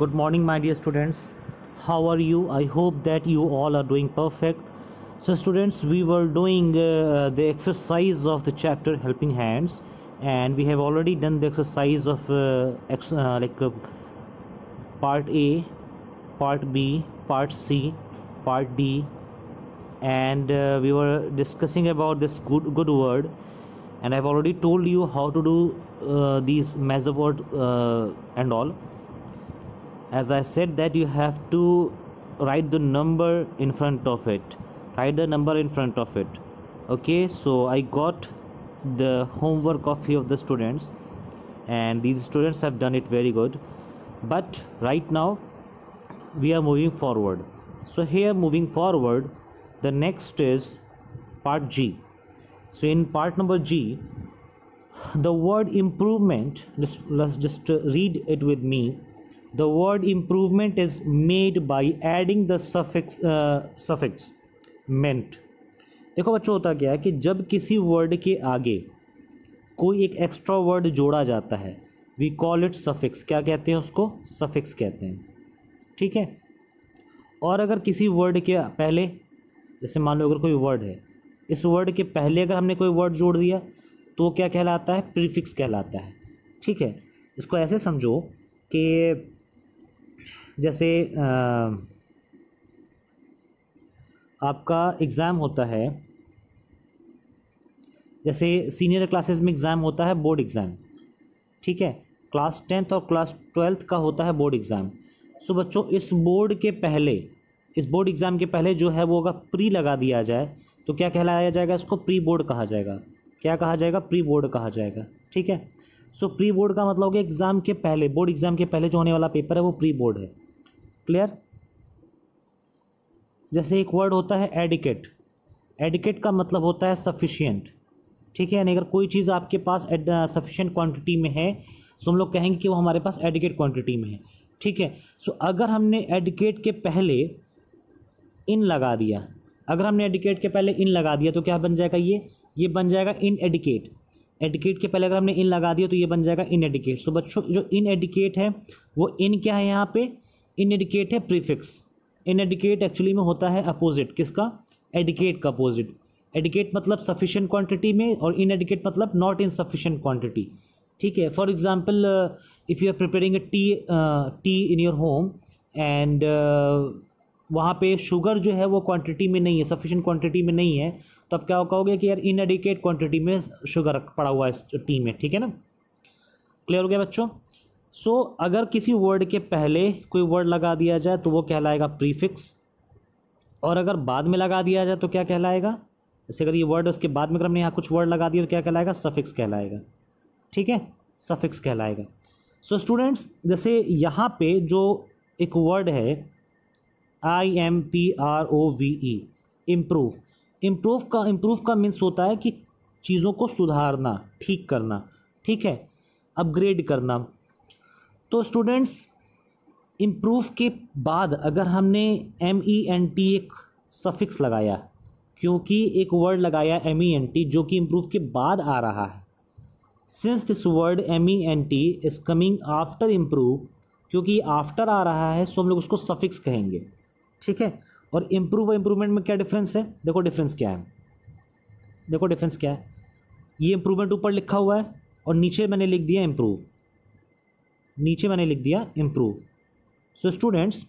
good morning my dear students how are you i hope that you all are doing perfect so students we were doing uh, the exercise of the chapter helping hands and we have already done the exercise of uh, ex uh, like uh, part a part b part c part d and uh, we were discussing about this good good word and i've already told you how to do uh, these measure word and all as I said that you have to write the number in front of it write the number in front of it okay so I got the homework of few of the students and these students have done it very good but right now we are moving forward so here moving forward the next is part G so in part number G the word improvement just let's just read it with me the word improvement is made by adding the suffix uh, suffix meant देखो बच्चों होता क्या है कि जब किसी word के आगे कोई एक एक्स्ट्रा वर्ड जोड़ा जाता है वी कॉल इट सफिक्स क्या कहते हैं उसको सफिक्स कहते हैं ठीक है और अगर किसी वर्ड के पहले जैसे मान लो अगर कोई वर्ड है इस वर्ड के पहले अगर हमने कोई वर्ड जोड़ दिया तो क्या कहलाता है प्रीफिक्स कहलाता है ठीक है इसको ऐसे समझो कि जैसे आपका एग्ज़ाम होता है जैसे सीनियर क्लासेस में एग्ज़ाम होता है बोर्ड एग्ज़ाम ठीक है क्लास टेंथ और क्लास ट्वेल्थ का होता है बोर्ड एग्ज़ाम सो बच्चों इस बोर्ड के पहले इस बोर्ड एग्ज़ाम के पहले जो है वो अगर प्री लगा दिया जाए तो क्या कहलाया जाएगा इसको प्री बोर्ड कहा जाएगा क्या कहा जाएगा प्री बोर्ड कहा जाएगा ठीक है सो प्री बोर्ड का मतलब हो गया एग्ज़ाम के पहले बोर्ड एग्ज़ाम के पहले जो होने वाला पेपर है वो प्री बोर्ड है क्लियर जैसे एक वर्ड होता है एडिकेट एडिकेट का मतलब होता है सफिशियंट ठीक है यानी अगर कोई चीज़ आपके पास सफिशियंट क्वांटिटी में है सो तो हम लोग कहेंगे कि वो हमारे पास एडिकेट क्वांटिटी में है ठीक है सो अगर हमने एडिकेट के पहले इन लगा दिया अगर हमने एडिकेट के पहले इन लगा दिया तो क्या बन जाएगा ये ये बन जाएगा इन एडिकेट एडिकेट के पहले अगर हमने इन लगा दिया तो ये बन जाएगा इन एडिकेट सो बच्चों जो इन एडिकेट है वो इन क्या है यहाँ पे इनएडिकेट है प्रीफिक्स इनएडिकेट एक्चुअली में होता है अपोजिट किसका एडिकेट का अपोजिट एडिकेट मतलब सफिशेंट क्वांटिटी में और इनएडिकेट मतलब नॉट इन सफिशेंट क्वांटिटी ठीक है for example if you are preparing a tea tea in your home and वहाँ पे शुगर जो है वो क्वांटिटी में नहीं है सफिशेंट क्वांटिटी में नहीं है तो आप क्या कहोगे कि यार इनएडिकेट क्वांटिटी में शुगर पड़ा हुआ है इस टी में ठीक है ना क्लियर हो गया बच्चों सो so, अगर किसी वर्ड के पहले कोई वर्ड लगा दिया जाए तो वो कहलाएगा प्रीफिक्स और अगर बाद में लगा दिया जाए तो क्या कहलाएगा जैसे अगर ये वर्ड उसके बाद में अगर हमने यहाँ कुछ वर्ड लगा दिया तो क्या कहलाएगा सफिक्स कहलाएगा ठीक है सफिक्स कहलाएगा सो स्टूडेंट्स जैसे यहाँ पे जो एक वर्ड है I M P R O V E improve improve का इम्प्रूव का मीन्स होता है कि चीज़ों को सुधारना ठीक करना ठीक है अपग्रेड करना तो स्टूडेंट्स इम्प्रूव के बाद अगर हमने एम ई एन टी एक सफिक्स लगाया क्योंकि एक वर्ड लगाया एम ई एन टी जो कि इम्प्रूव के बाद आ रहा है since this word M E N T is coming after improve क्योंकि आफ्टर आ रहा है सो हम लोग उसको सफिक्स कहेंगे ठीक है और इम्प्रूव और इम्प्रूवमेंट में क्या डिफरेंस है देखो डिफरेंस क्या है देखो डिफरेंस क्या है ये इम्प्रूवमेंट ऊपर लिखा हुआ है और नीचे मैंने लिख दिया इम्प्रूव नीचे मैंने लिख दिया इम्प्रूव सो स्टूडेंट्स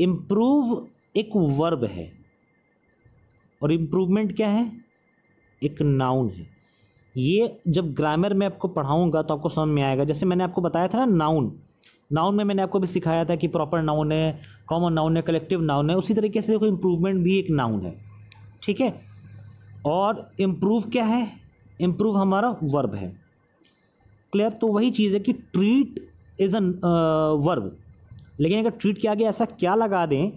इम्प्रूव एक वर्ब है और इम्प्रूवमेंट क्या है एक नाउन है ये जब ग्रामर में आपको पढ़ाऊंगा तो आपको समझ में आएगा जैसे मैंने आपको बताया था ना नाउन नाउन में मैंने आपको भी सिखाया था कि प्रॉपर नाउन है कॉमन नाउन है कलेक्टिव नाउन है उसी तरीके से देखो इम्प्रूवमेंट भी एक नाउन है ठीक है और इम्प्रूव क्या है इम्प्रूव हमारा वर्ब है क्लियर तो वही चीज़ है कि ट्रीट इज़ अ वर्ब लेकिन अगर ट्रीट के आगे ऐसा क्या लगा दें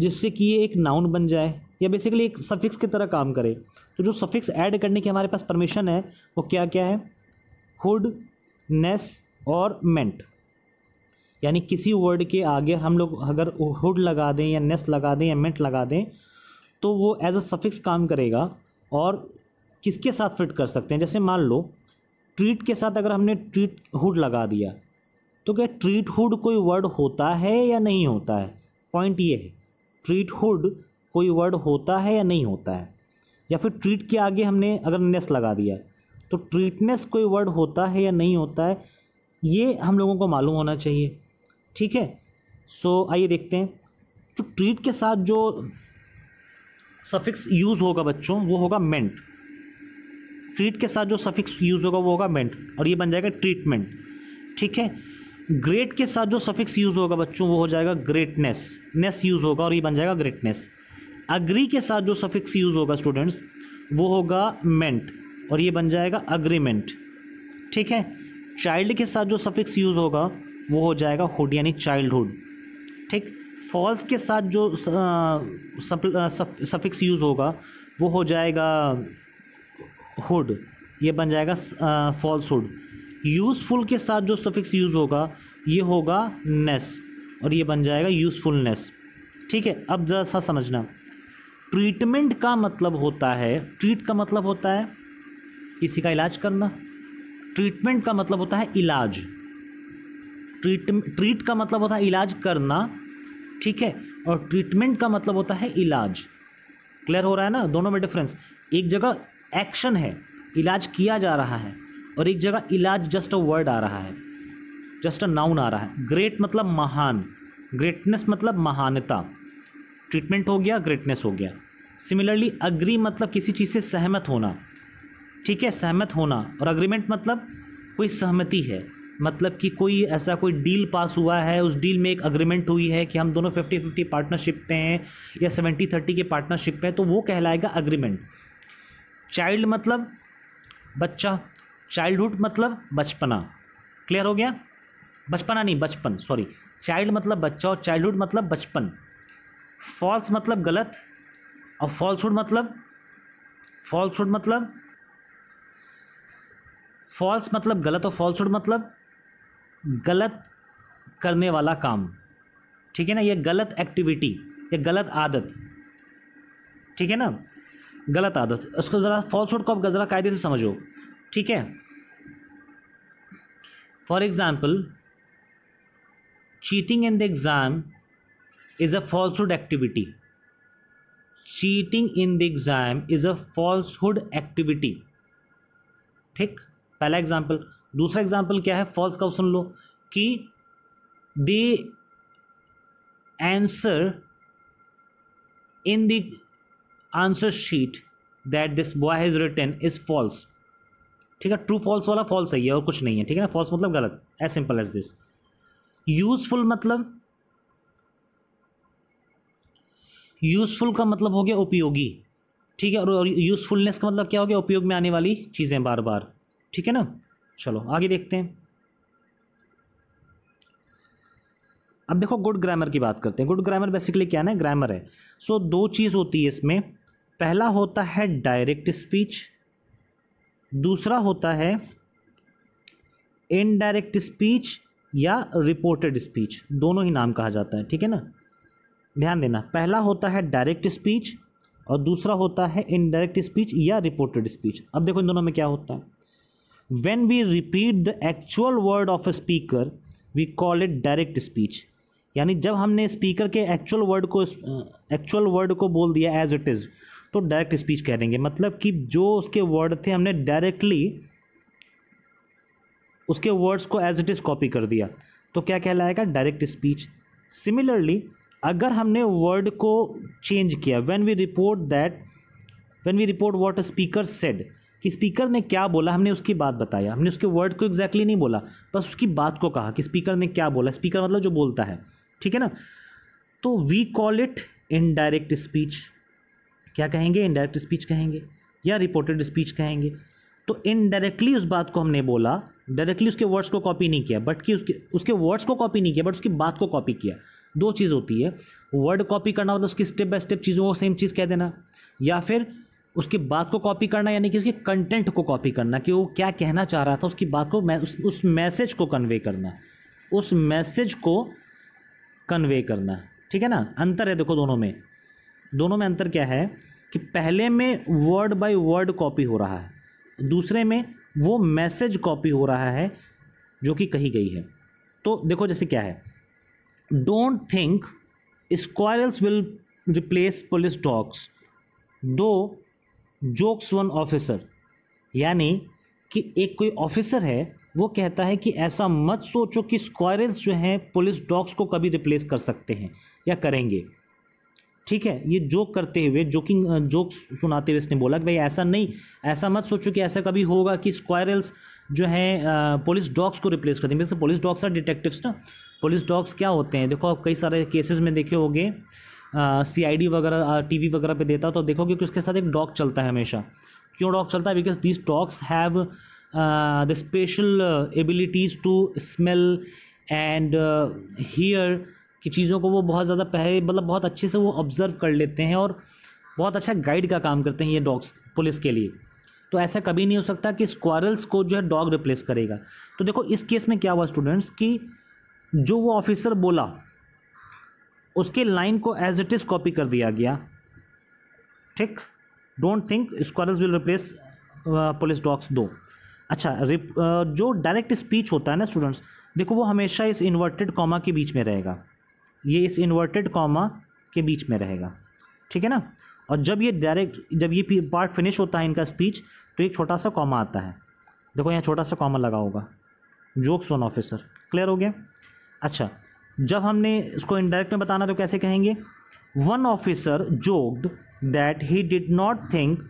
जिससे कि ये एक नाउन बन जाए या बेसिकली एक सफिक्स की तरह काम करे तो जो सफिक्स ऐड करने की हमारे पास परमिशन है वो क्या क्या है हुड नेस और मेंट यानी किसी वर्ड के आगे हम लोग अगर हुड लगा दें या नेस लगा दें या मेंट लगा दें तो वो एज अ सफिक्स काम करेगा और किसके साथ फिट कर सकते हैं जैसे मान लो ट्रीट के साथ अगर हमने ट्रीट हुड लगा दिया तो क्या ट्रीट हुड कोई वर्ड होता है या नहीं होता है पॉइंट ये है ट्रीट हुड कोई वर्ड होता है या नहीं होता है या फिर ट्रीट के आगे हमने अगर नेस लगा दिया तो ट्रीटनेस कोई वर्ड होता है या नहीं होता है ये हम लोगों को मालूम होना चाहिए ठीक है सो आइए देखते हैं तो ट्रीट के साथ जो सफिक्स यूज़ होगा बच्चों वो होगा मेंट ट्रीट के साथ जो सफिक्स यूज़ होगा वो होगा मेंट और ये बन जाएगा ट्रीटमेंट ठीक है ग्रेट के साथ जो सफिक्स यूज़ होगा बच्चों वो हो जाएगा ग्रेटनेस नेस यूज़ होगा और ये बन जाएगा ग्रेटनेस अग्री के साथ जो सफिक्स यूज़ होगा स्टूडेंट्स वो होगा मेंट और ये बन जाएगा अग्रीमेंट ठीक है चाइल्ड के साथ जो सफिक्स यूज़ होगा वो हो जाएगा हुड यानी चाइल्डहुड ठीक फॉल्स के साथ जो सफिक्स यूज़ होगा वो हो जाएगा हुड ये बन जाएगा फॉल्स हुड यूज़फुल के साथ जो सफिक्स यूज़ होगा ये होगा नेस और ये बन जाएगा यूज़फुलनेस ठीक है अब ज़रा सा समझना ट्रीटमेंट का मतलब होता है ट्रीट का मतलब होता है किसी का इलाज करना ट्रीटमेंट का मतलब होता है इलाज ट्रीट ट्रीट का मतलब होता है इलाज करना ठीक है और ट्रीटमेंट का मतलब होता है इलाज क्लियर हो रहा है ना दोनों में डिफरेंस एक जगह एक्शन है इलाज किया जा रहा है और एक जगह इलाज जस्ट अ वर्ड आ रहा है जस्ट अ नाउन आ रहा है ग्रेट मतलब महान ग्रेटनेस मतलब महानता ट्रीटमेंट हो गया ग्रेटनेस हो गया सिमिलरली अग्री मतलब किसी चीज़ से सहमत होना ठीक है सहमत होना और अग्रीमेंट मतलब कोई सहमति है मतलब कि कोई ऐसा कोई डील पास हुआ है उस डील में एक अग्रीमेंट हुई है कि हम दोनों फिफ्टी फिफ्टी पार्टनरशिप पे हैं या सेवेंटी थर्टी के पार्टनरशिप पे हैं तो वो कहलाएगा अग्रीमेंट चाइल्ड मतलब बच्चा चाइल्डहुड मतलब बचपना क्लियर हो गया बचपना नहीं बचपन सॉरी चाइल्ड मतलब बच्चा और चाइल्डहुड मतलब बचपन फॉल्स मतलब गलत और फॉल्सहुड मतलब फॉल्सहुड मतलब फॉल्स मतलब गलत और फॉल्सहुड मतलब गलत करने वाला काम ठीक है ना ये गलत एक्टिविटी ये गलत आदत ठीक है ना गलत आदत उसको ज़रा फॉल्सूड को आप ज़रा कायदे से समझो ठीक है for example cheating in the exam is a falsehood activity cheating in the exam is a falsehood activity ठीक पहला एग्ज़ाम्पल दूसरा एग्ज़ाम्पल क्या है फॉल्स का सुन लो कि they in the answer sheet that this boy has written is false ठीक है ट्रू फॉल्स वाला फॉल्स है और कुछ नहीं है ठीक है ना फॉल्स मतलब गलत as simple as this useful मतलब यूजफुल का मतलब हो गया उपयोगी ठीक है और यूजफुलनेस का मतलब क्या हो गया उपयोग में आने वाली चीज़ें बार बार ठीक है ना चलो आगे देखते हैं अब देखो गुड ग्रामर की बात करते हैं गुड ग्रामर बेसिकली क्या है ग्रामर है सो so, दो चीज़ होती है इसमें पहला होता है डायरेक्ट स्पीच दूसरा होता है इनडायरेक्ट स्पीच या रिपोर्टेड स्पीच दोनों ही नाम कहा जाता है ठीक है ना ध्यान देना पहला होता है डायरेक्ट स्पीच और दूसरा होता है इनडायरेक्ट स्पीच या रिपोर्टेड स्पीच अब देखो इन दोनों में क्या होता है when we repeat the actual word of a speaker we call it direct speech यानी जब हमने स्पीकर के एक्चुअल वर्ड को एक्चुअल वर्ड को बोल दिया एज इट इज़ तो डायरेक्ट स्पीच कह देंगे मतलब कि जो उसके वर्ड थे हमने डायरेक्टली उसके वर्ड्स को एज इट इज़ कॉपी कर दिया तो क्या कहलाएगा डायरेक्ट स्पीच सिमिलरली अगर हमने वर्ड को चेंज किया when we report that when we report what speaker said कि स्पीकर ने क्या बोला हमने उसकी बात बताया हमने उसके वर्ड को एग्जैक्टली exactly नहीं बोला बस उसकी बात को कहा कि स्पीकर ने क्या बोला स्पीकर मतलब जो बोलता है ठीक है ना तो we call it indirect speech क्या कहेंगे इनडायरेक्ट स्पीच कहेंगे या रिपोर्टेड स्पीच कहेंगे तो इनडायरेक्टली उस बात को हमने बोला डायरेक्टली उसके वर्ड्स को कॉपी नहीं किया बट कि उसके उसके वर्ड्स को कॉपी नहीं किया बट उसकी बात को कॉपी किया दो चीज़ होती है वर्ड कॉपी करना मतलब उसकी स्टेप बाय स्टेप चीज़ों को सेम चीज़ कह देना या फिर उसकी बात को कॉपी करना यानी कि उसके कंटेंट को कॉपी करना कि वो क्या कहना चाह रहा था उसकी बात को उस उस मैसेज को कन्वे करना उस मैसेज को कन्वे करना ठीक है ना अंतर है देखो दोनों में दोनों में अंतर क्या है कि पहले में वर्ड बाय वर्ड कॉपी हो रहा है दूसरे में वो मैसेज कॉपी हो रहा है जो कि कही गई है तो देखो जैसे क्या है don't think squirrels will replace police dogs दो जोक्स वन ऑफिसर यानी कि एक कोई ऑफिसर है वो कहता है कि ऐसा मत सोचो कि स्क्वायरल्स जो हैं पुलिस डॉग्स को कभी रिप्लेस कर सकते हैं या करेंगे ठीक है ये जोक करते हुए जोकिंग जोक सुनाते हुए इसने बोला कि भाई ऐसा नहीं ऐसा मत सोचो कि ऐसा कभी होगा कि स्क्वायरल्स जो हैं पुलिस डॉग्स को रिप्लेस कर देंगे पुलिस डॉग्स आर डिटेक्टिव्स ना पुलिस डॉग्स क्या होते हैं देखो आप कई सारे केसेस में देखे होंगे सी आई डी वगैरह टी वी वगैरह पे देता तो देखोगे कि उसके साथ एक डॉग चलता है हमेशा क्यों डॉग चलता है because these dogs have the special abilities to smell and hear की चीज़ों को वो बहुत ज़्यादा पहले मतलब बहुत अच्छे से वो ऑब्ज़र्व कर लेते हैं और बहुत अच्छा गाइड का काम करते हैं ये डॉग्स पुलिस के लिए तो ऐसा कभी नहीं हो सकता कि स्क्वारल्स को जो है डॉग रिप्लेस करेगा तो देखो इस केस में क्या हुआ स्टूडेंट्स कि जो वो ऑफिसर बोला उसके लाइन को एज इट इज़ कॉपी कर दिया गया ठीक don't think squirrels will replace police dogs दो अच्छा जो डायरेक्ट स्पीच होता है ना स्टूडेंट्स देखो वो हमेशा इस इन्वर्टेड कॉमा के बीच में रहेगा ये इस इन्वर्टेड कॉमा के बीच में रहेगा ठीक है ना और जब ये डायरेक्ट जब ये पार्ट फिनिश होता है इनका स्पीच तो एक छोटा सा कॉमा आता है देखो यहाँ छोटा सा कॉमा लगा होगा जोक्स वन ऑफिसर क्लियर हो गया अच्छा जब हमने इसको इनडायरेक्ट में बताना तो कैसे कहेंगे one officer joked that he did not think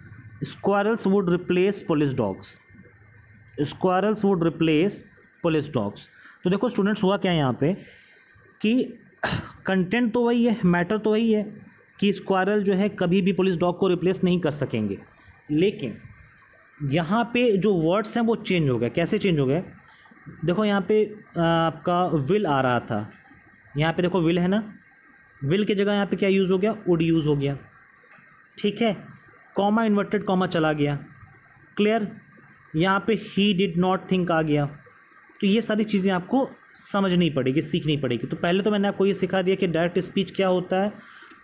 squirrels would replace police dogs squirrels would replace police dogs तो देखो स्टूडेंट्स हुआ क्या यहाँ पे कि कंटेंट तो वही है मैटर तो वही है कि स्क्वायरल जो है कभी भी पुलिस डॉग को रिप्लेस नहीं कर सकेंगे लेकिन यहाँ पे जो वर्ड्स हैं वो चेंज हो गए कैसे चेंज हो गए देखो यहाँ पे आपका विल आ रहा था यहाँ पे देखो विल है ना विल की जगह यहाँ पे क्या यूज़ हो गया वुड यूज़ हो गया ठीक है कॉमा इन्वर्टेड कॉमा चला गया क्लियर यहाँ पे ही डिड नॉट थिंक आ गया तो ये सारी चीज़ें आपको समझनी पड़ेगी सीखनी पड़ेगी तो पहले तो मैंने आपको ये सिखा दिया कि डायरेक्ट स्पीच क्या होता है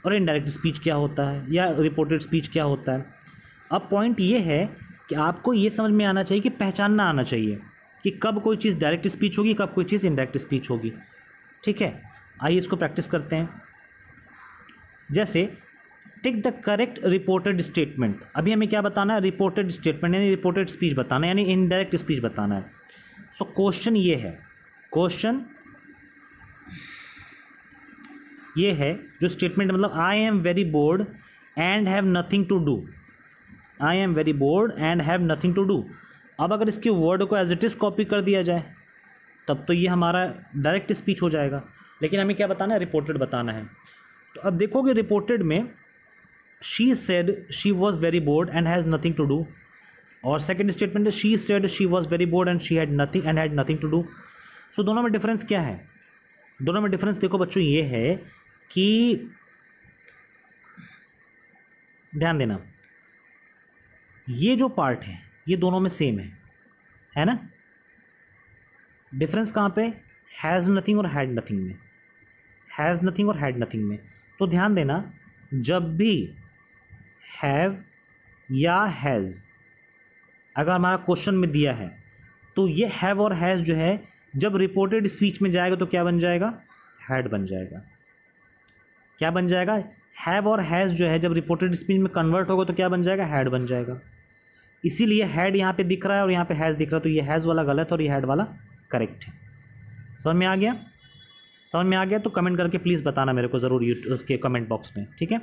और इनडायरेक्ट स्पीच क्या होता है या रिपोर्टेड स्पीच क्या होता है अब पॉइंट ये है कि आपको ये समझ में आना चाहिए कि पहचानना आना चाहिए कि कब कोई चीज़ डायरेक्ट स्पीच होगी कब कोई चीज़ इनडायरेक्ट स्पीच होगी ठीक है आइए इसको प्रैक्टिस करते हैं जैसे tick the correct reported statement अभी हमें क्या बताना है रिपोर्टेड स्टेटमेंट यानी रिपोर्टेड स्पीच बताना है यानी इनडायरेक्ट स्पीच बताना है सो so, क्वेश्चन ये है क्वेश्चन ये है जो स्टेटमेंट मतलब I am very bored and have nothing to do I am very bored and have nothing to do अब अगर इसके वर्ड को एज इट इज़ कॉपी कर दिया जाए तब तो ये हमारा डायरेक्ट स्पीच हो जाएगा लेकिन हमें क्या बताना है रिपोर्टेड बताना है तो अब देखोगे रिपोर्टेड में she said she was very bored and has nothing to do और second statement she said she was very bored and she had nothing and had nothing to do so दोनों में difference क्या है दोनों में difference देखो बच्चों ये है कि ध्यान देना ये जो पार्ट है ये दोनों में सेम है है ना डिफरेंस कहाँ पे हैज़ नथिंग और हैड नथिंग में हैज़ नथिंग और हैड नथिंग में तो ध्यान देना जब भी हैव या हैज़ अगर हमारा क्वेश्चन में दिया है तो ये हैव और हैज़ जो है जब रिपोर्टेड स्पीच में जाएगा तो क्या बन जाएगा हैड बन जाएगा क्या बन जाएगा हैव और हैज़ जो है जब रिपोर्टेड स्पीच में कन्वर्ट होगा तो क्या बन जाएगा हैड बन जाएगा इसीलिए हैड यहाँ पे दिख रहा है और यहाँ पे हैज़ दिख रहा है तो ये हैज़ वाला गलत और ये हैड वाला करेक्ट है समझ में आ गया समझ में आ गया तो कमेंट करके प्लीज़ बताना मेरे को ज़रूर उसके कमेंट बॉक्स में ठीक है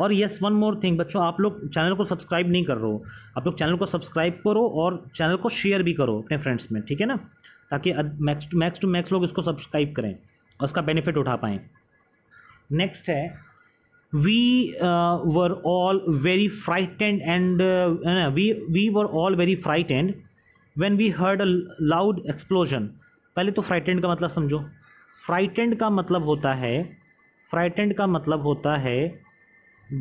और येस वन मोर थिंग बच्चों आप लोग चैनल को सब्सक्राइब नहीं कर रहे हो आप लोग चैनल को सब्सक्राइब करो और चैनल को शेयर भी करो अपने फ्रेंड्स में ठीक है ना ताकि max to max to max लोग इसको सब्सक्राइब करें और इसका बेनिफिट उठा पाएँ नेक्स्ट है we were all very frightened and we we were all very frightened when we heard a loud explosion पहले तो फ्राइटेंड का मतलब समझो फ्राइटेंड का मतलब होता है फ्राइटेंड का मतलब होता है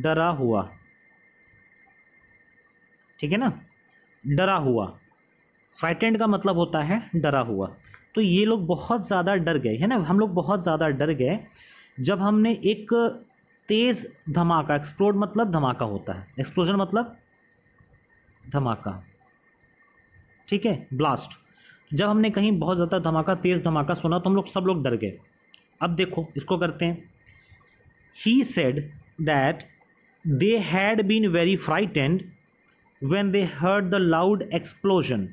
डरा हुआ ठीक है ना डरा हुआ फ्राइटेंड का मतलब होता है डरा हुआ तो ये लोग बहुत ज़्यादा डर गए है ना हम लोग बहुत ज़्यादा डर गए जब हमने एक तेज़ धमाका एक्सप्लोड मतलब धमाका होता है एक्सप्लोजन मतलब धमाका ठीक है ब्लास्ट जब हमने कहीं बहुत ज़्यादा धमाका तेज़ धमाका सुना तो हम लोग सब लोग डर गए अब देखो इसको करते हैं he said that they had been very frightened when they heard the loud explosion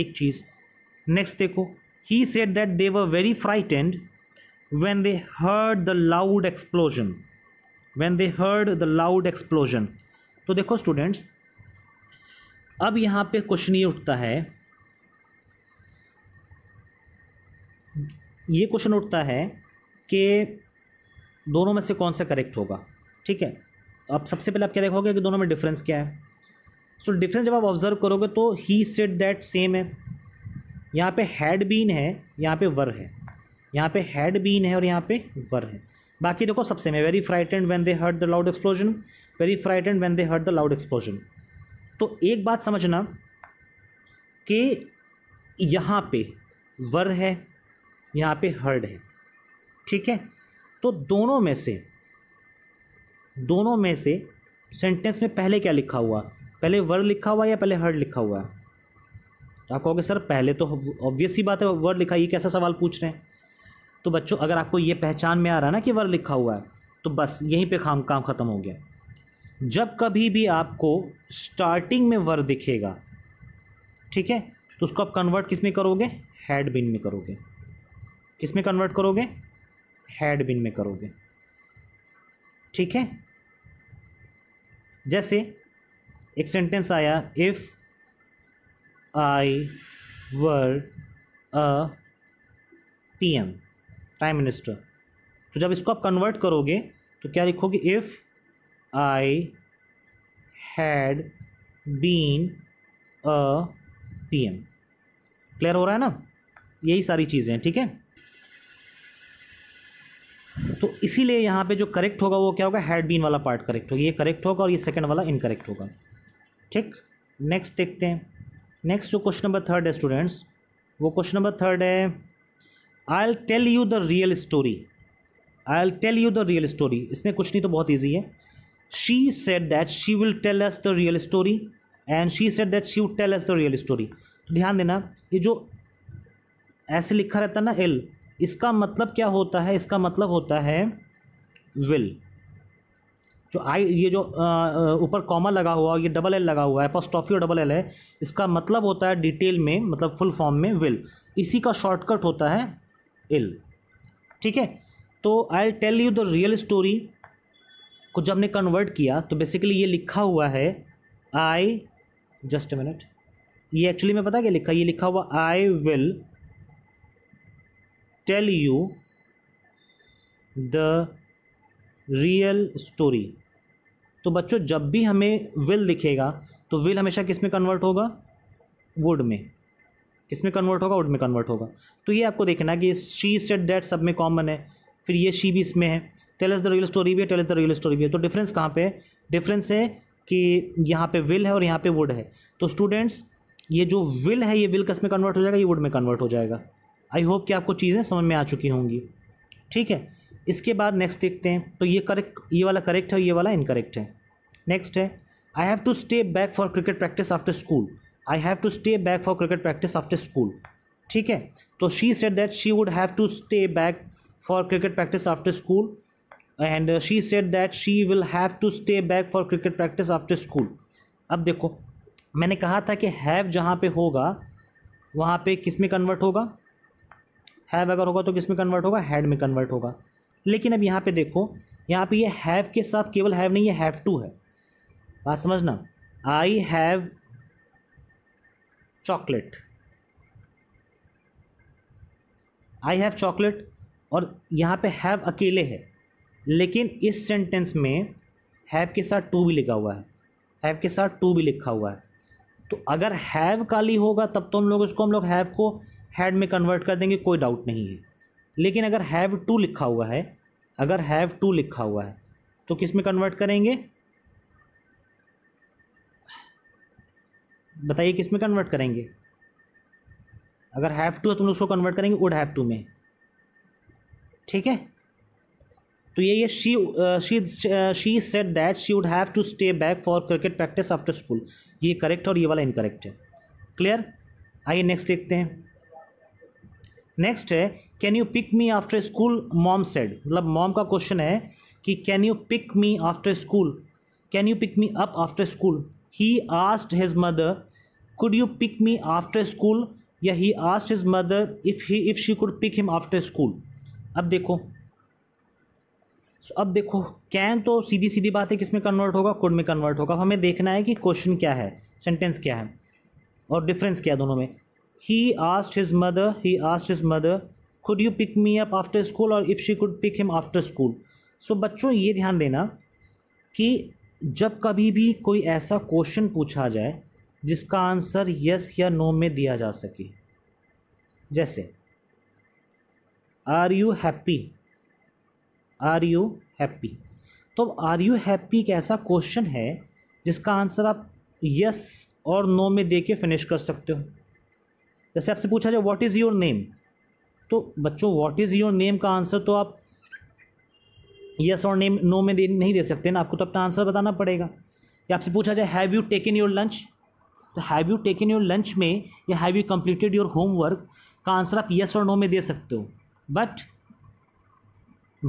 एक चीज़ नेक्स्ट देखो he said that they were very frightened when they heard the loud explosion when they heard the loud explosion तो देखो students अब यहाँ पे question ये उठता है ये क्वेश्चन उठता है कि दोनों में से कौन सा करेक्ट होगा ठीक है अब सबसे पहले आप क्या देखोगे कि दोनों में डिफरेंस क्या है सो so, डिफरेंस जब आप ऑब्जर्व करोगे तो ही सेट दैट सेम है यहाँ पे हैड बीन है यहाँ पे वर है यहाँ पे हैड बीन है और यहाँ पे वर है बाकी देखो सबसे में very frightened when they heard the loud explosion very frightened when they heard the loud explosion तो एक बात समझना कि यहाँ पे वर है यहाँ पे हर्ड है ठीक है तो दोनों में से दोनों में से सेंटेंस में पहले क्या लिखा हुआ पहले वर्ड लिखा हुआ है या पहले हर्ड लिखा हुआ है तो आप कहोगे सर पहले तो ऑब्वियस ही बात है वर्ड लिखा ये कैसा सवाल पूछ रहे हैं तो बच्चों अगर आपको ये पहचान में आ रहा है ना कि वर लिखा हुआ है तो बस यहीं पे काम काम ख़त्म हो गया जब कभी भी आपको स्टार्टिंग में वर दिखेगा ठीक है तो उसको आप कन्वर्ट किस में करोगे हेड बिन में करोगे किस में कन्वर्ट करोगे हेड बिन में करोगे ठीक है जैसे एक सेंटेंस आया if I were a PM prime minister तो जब इसको आप कन्वर्ट करोगे तो क्या लिखोगे if I had been a PM clear हो रहा है ना यही सारी चीज़ें ठीक है तो इसीलिए यहाँ पे जो करेक्ट होगा वो क्या होगा हैड बीन वाला पार्ट करेक्ट होगा ये करेक्ट होगा और ये सेकंड वाला इनकरेक्ट होगा ठीक नेक्स्ट देखते हैं नेक्स्ट जो क्वेश्चन नंबर थर्ड है स्टूडेंट्स वो क्वेश्चन नंबर थर्ड है I'll tell you the real story I'll tell you the real story इसमें कुछ नहीं तो बहुत ईजी है she said that she will tell us the real story and she said that she would tell us the real story तो ध्यान देना ये जो ऐसे लिखा रहता है ना एल इसका मतलब क्या होता है इसका मतलब होता है विल जो आई ये जो ऊपर कॉमा लगा हुआ ये डबल एल लगा हुआ है एपोस्टॉफी और डबल एल है इसका मतलब होता है डिटेल में मतलब फुल फॉर्म में विल इसी का शॉर्टकट होता है इल ठीक है तो I tell you the real story को जब हमने कन्वर्ट किया तो बेसिकली ये लिखा हुआ है आई जस्ट मिनट ये एक्चुअली में पता क्या लिखा ये लिखा हुआ I will tell you the real story तो बच्चों जब भी हमें विल दिखेगा तो विल हमेशा किस में कन्वर्ट होगा वुड में किस में कन्वर्ट होगा वुड में कन्वर्ट होगा तो ये आपको देखना कि शी सेट डेट सब में कॉमन है फिर ये शी भी इसमें है tell us the real story भी है tell us the real story भी है तो डिफरेंस कहाँ पे है डिफरेंस है कि यहाँ पे विल है और यहाँ पे वुड है तो स्टूडेंट्स ये जो विल है ये विल कस में कन्वर्ट हो जाएगा ये वुड में कन्वर्ट हो जाएगा आई होप कि आपको चीज़ें समझ में आ चुकी होंगी ठीक है इसके बाद नेक्स्ट देखते हैं तो ये करेक्ट ये वाला करेक्ट है ये वाला इनकरेक्ट है नेक्स्ट है I have to stay back for cricket practice after school I have to stay back for cricket practice after school ठीक है तो she said that she would have to stay back for cricket practice after school and she said that she will have to stay back for cricket practice after school अब देखो मैंने कहा था कि have जहाँ पे होगा वहाँ पे किस में कन्वर्ट होगा हैव अगर होगा तो किस में कन्वर्ट होगा हैड में कन्वर्ट होगा लेकिन अब यहाँ पे देखो यहाँ पे ये यह हैव के साथ केवल हैव नहीं ये हैव टू है बात समझना I have chocolate I have chocolate और यहाँ पे हैव अकेले है लेकिन इस सेंटेंस में हैव के साथ टू भी लिखा हुआ है हैव के साथ टू भी लिखा हुआ है तो अगर हैव काली होगा तब तो हम लोग इसको हम लोग हैव को हैड में कन्वर्ट कर देंगे कोई डाउट नहीं है लेकिन अगर हैव टू लिखा हुआ है अगर हैव टू लिखा हुआ है तो किस में कन्वर्ट करेंगे बताइए किस में कन्वर्ट करेंगे अगर हैव टू है तो उसको कन्वर्ट करेंगे वुड हैव टू में ठीक है तो ये ये she she she said that she would have to stay back for cricket practice after school ये करेक्ट और ये वाला इनकरेक्ट है क्लियर आइए नेक्स्ट देखते हैं नेक्स्ट है can you pick me after school mom said मतलब मॉम का क्वेश्चन है कि can you pick me after school can you pick me up after school he asked his mother could you pick me after school या he asked his mother if he if she could pick him after school अब देखो so, अब देखो can तो सीधी सीधी बात है किस में कन्वर्ट होगा कुड में कन्वर्ट होगा अब हमें देखना है कि क्वेश्चन क्या है सेंटेंस क्या है और डिफरेंस क्या है दोनों में he asked his mother he asked his mother could you pick me up after school or if she could pick him after school so बच्चों ये ध्यान देना कि जब कभी भी कोई ऐसा क्वेश्चन पूछा जाए जिसका आंसर यस या नो में दिया जा सके जैसे are you happy are you happy तो आर यू हैप्पी एक ऐसा क्वेश्चन है जिसका आंसर आप यस और नो में दे के फिनिश कर सकते हो जैसे आपसे पूछा जाए व्हाट इज़ योर नेम तो बच्चों व्हाट इज़ योर नेम का आंसर तो आप यस और नेम नो में दे नहीं दे सकते ना आपको तो अपना आंसर बताना पड़ेगा या आपसे पूछा जाए have you taken your lunch तो have you taken your lunch में या have you completed your homework का आंसर आप यस और नो में दे सकते हो but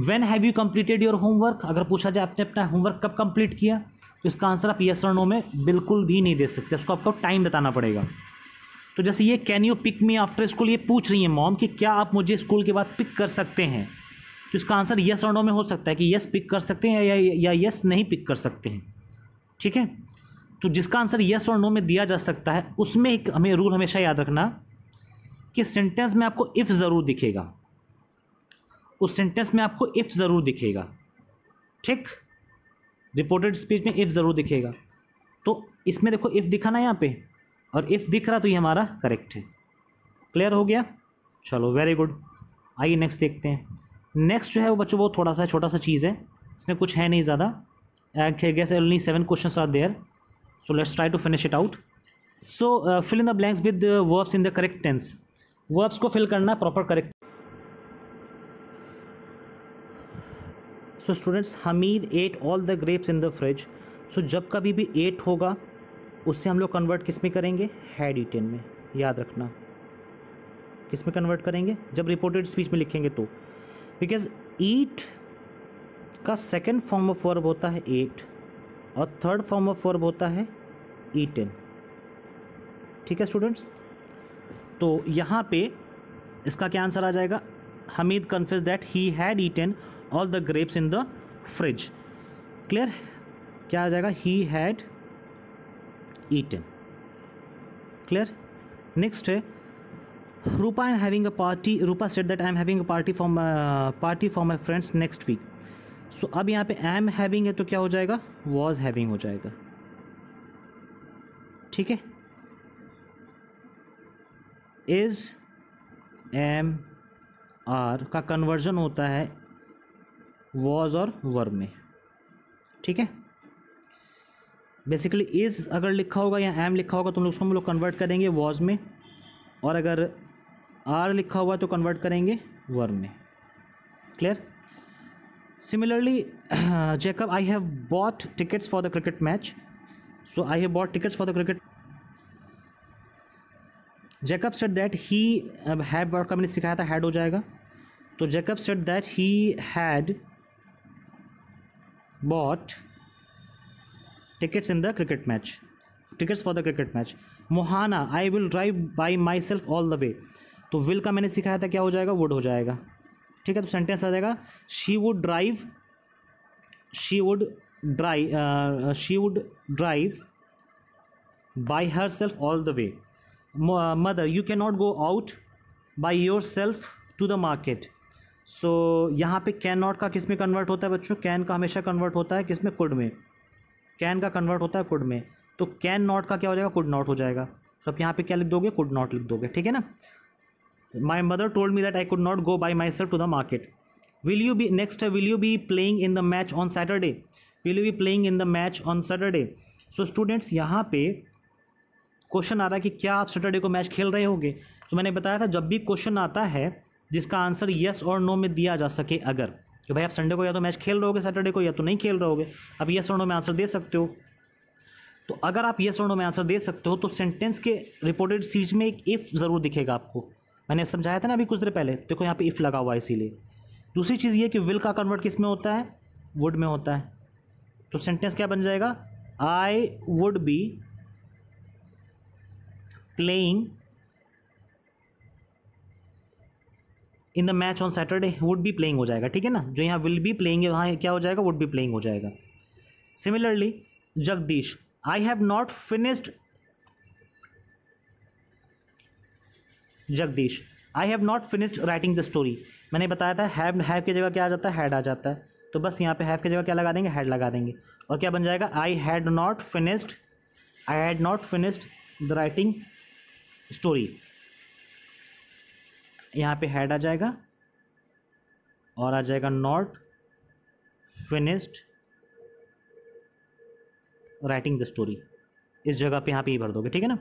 when have you completed your homework अगर पूछा जाए आपने अपना होमवर्क कब कंप्लीट किया तो इसका आंसर आप यस और नो में बिल्कुल भी नहीं दे सकते उसको आपको टाइम बताना पड़ेगा तो जैसे ये can you pick me after school ये पूछ रही है मॉम कि क्या आप मुझे स्कूल के बाद पिक कर सकते हैं तो इसका आंसर यस और नो में हो सकता है कि यस पिक कर सकते हैं या या यस नहीं पिक कर सकते हैं ठीक है तो जिसका आंसर यस और नो में दिया जा सकता है उसमें एक हमें रूल हमेशा याद रखना कि सेंटेंस में आपको इफ़ ज़रूर दिखेगा उस सेंटेंस में आपको इफ़ ज़रूर दिखेगा ठीक रिपोर्टेड स्पीच में इफ़ ज़रूर दिखेगा तो इसमें देखो इफ़ दिखाना यहाँ पे और इफ़ दिख रहा तो ये हमारा करेक्ट है क्लियर हो गया चलो वेरी गुड आइए नेक्स्ट देखते हैं नेक्स्ट जो है वो बच्चों बहुत थोड़ा सा छोटा सा चीज़ है इसमें कुछ है नहीं ज़्यादा guess only seven question are there so let's try to finish it out so fill in the blanks with verbs in the correct tense verbs को फिल करना proper correct so students Hamid ate all the grapes in the fridge so जब कभी भी eight होगा उससे हम लोग convert किस में करेंगे हेड इटेन e में याद रखना किस में कन्वर्ट करेंगे जब रिपोर्टेड स्पीच में लिखेंगे तो बिकॉज ईट का सेकेंड फॉर्म ऑफ वर्ब होता है एट और थर्ड फॉर्म ऑफ वर्ब होता है ईटेन e ठीक है स्टूडेंट्स तो यहाँ पे इसका क्या आंसर आ जाएगा Hamid confessed that he had eaten all the grapes in the fridge clear क्या आ जाएगा he had eaten clear next rupa i am having a party rupa said that i am having a party for my party for my friends next week so अब यहाँ पे am having है तो क्या हो जाएगा was having हो जाएगा ठीक है is am are का कन्वर्जन होता है was और verb में ठीक है बेसिकली इज़ अगर लिखा होगा या एम लिखा होगा तो हम लोग उसको हम लोग कन्वर्ट करेंगे वॉज में और अगर आर लिखा हुआ तो कन्वर्ट करेंगे वर में clear similarly Jacob I have bought tickets for the cricket match so I have bought tickets for the cricket Jacob said that he had word का मैंने सिखाया था हैड हो जाएगा तो Jacob said that he had bought tickets in the cricket match tickets for the cricket match mohana i will drive by myself all the way तो will का मैंने सिखाया था क्या हो जाएगा वुड हो जाएगा ठीक है तो सेंटेंस आ जाएगा she would drive she would drive she would drive by herself all the way mother you can not go out by yourself to the market so यहाँ पे कैन नॉट का किस में convert होता है बच्चों can का हमेशा कन्वर्ट होता है किस में कुड में कैन का कन्वर्ट होता है कुड में तो कैन नॉट का क्या हो जाएगा कुड नॉट हो जाएगा सो आप यहाँ पे क्या लिख दोगे कुड नॉट लिख दोगे ठीक है ना my mother told me that I could not go by myself to the market will you be next है will you be playing in the match on Saturday will you be playing in the match on Saturday so students यहाँ पे question आ रहा है कि क्या आप Saturday को match खेल रहे होंगे तो मैंने बताया था जब भी क्वेश्चन आता है जिसका आंसर येस और नो में दिया जा सके अगर कि भाई आप संडे को या तो मैच खेल रहोगे सैटरडे को या तो नहीं खेल रहोगे आप यस और नो में आंसर दे सकते हो तो अगर आप यस और नो में आंसर दे सकते हो तो सेंटेंस के रिपोर्टेड सीज में एक इफ़ ज़रूर दिखेगा आपको मैंने समझाया था ना अभी कुछ देर पहले देखो यहाँ पे इफ़ लगा हुआ है इसीलिए दूसरी चीज़ ये कि विल का कन्वर्ट किस में होता है वुड में होता है तो सेंटेंस क्या बन जाएगा I would be playing in the match on Saturday would be playing हो जाएगा ठीक है ना जो यहाँ विल बी प्लेइंग है वहाँ क्या हो जाएगा वुड बी प्लेइंग हो जाएगा similarly Jagdish I have not finished Jagdish I have not finished writing the story मैंने बताया था हैव हैव की जगह क्या आ जाता है हैड आ जाता है तो बस यहाँ पे हैव की जगह क्या लगा देंगे हैड लगा देंगे और क्या बन जाएगा I had not finished I had not finished the writing story यहाँ पे हेड आ जाएगा और आ जाएगा not finished writing the story इस जगह पे यहाँ पे ही भर दोगे ठीक है ना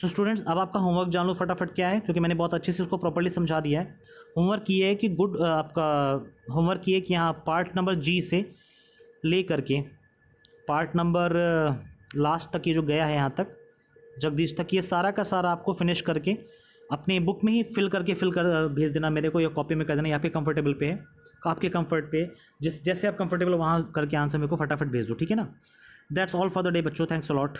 सो so स्टूडेंट्स अब आपका होमवर्क जान लो फटाफट क्या है क्योंकि मैंने बहुत अच्छे से उसको प्रॉपर्ली समझा दिया है होमवर्क ये है कि गुड आपका होमवर्क ये है कि यहाँ पार्ट नंबर जी से ले करके पार्ट नंबर लास्ट तक ये जो गया है यहाँ तक जगदीश तक ये सारा का सारा आपको फिनिश करके अपने बुक में ही फिल करके फिल कर भेज देना मेरे को या कॉपी में कर देना या फिर कंफर्टेबल पे है आपके कंफर्ट पे जिस जैसे आप कंफर्टेबल वहाँ करके आंसर मेरे को फटाफट भेज दो ठीक है ना that's all for the day बच्चों थैंक्स अलॉट